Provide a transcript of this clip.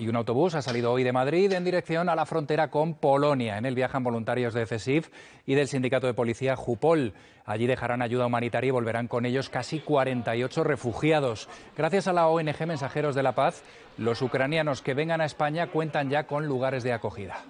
Y un autobús ha salido hoy de Madrid en dirección a la frontera con Polonia. En él viajan voluntarios de CESIF y del sindicato de policía Jupol. Allí dejarán ayuda humanitaria y volverán con ellos casi 48 refugiados. Gracias a la ONG Mensajeros de la Paz, los ucranianos que vengan a España cuentan ya con lugares de acogida.